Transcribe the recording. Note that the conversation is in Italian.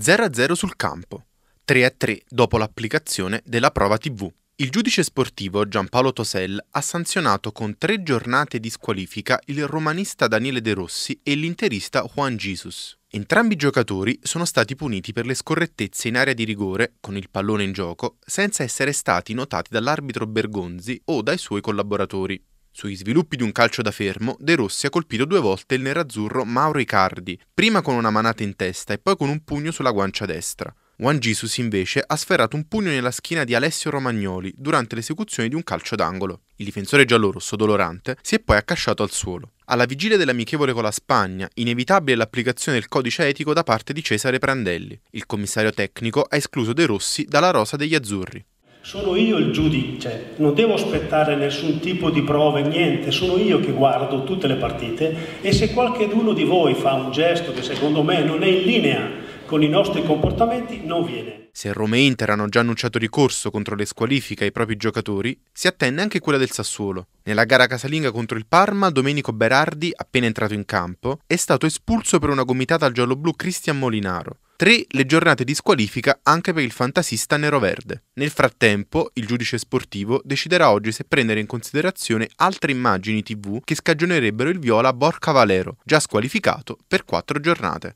0-0 sul campo, 3-3 dopo l'applicazione della prova TV. Il giudice sportivo Giampaolo Tosel ha sanzionato con tre giornate di squalifica il romanista Daniele De Rossi e l'interista Juan Jesus. Entrambi i giocatori sono stati puniti per le scorrettezze in area di rigore, con il pallone in gioco, senza essere stati notati dall'arbitro Bergonzi o dai suoi collaboratori. Sui sviluppi di un calcio da fermo, De Rossi ha colpito due volte il nerazzurro Mauro Icardi, prima con una manata in testa e poi con un pugno sulla guancia destra. Juan Jesus invece ha sferrato un pugno nella schiena di Alessio Romagnoli durante l'esecuzione di un calcio d'angolo. Il difensore giallorosso dolorante si è poi accasciato al suolo. Alla vigilia dell'amichevole con la Spagna, inevitabile l'applicazione del codice etico da parte di Cesare Prandelli. Il commissario tecnico ha escluso De Rossi dalla rosa degli azzurri sono io il giudice, cioè, non devo aspettare nessun tipo di prove, niente, sono io che guardo tutte le partite e se qualcheduno di voi fa un gesto che secondo me non è in linea con i nostri comportamenti, non viene. Se Roma e Inter hanno già annunciato ricorso contro le squalifiche ai propri giocatori, si attende anche quella del Sassuolo. Nella gara casalinga contro il Parma, Domenico Berardi, appena entrato in campo, è stato espulso per una gomitata al giallo-blu Cristian Molinaro. 3. le giornate di squalifica anche per il fantasista neroverde. Nel frattempo, il giudice sportivo deciderà oggi se prendere in considerazione altre immagini TV che scagionerebbero il viola Borca Valero, già squalificato per 4 giornate.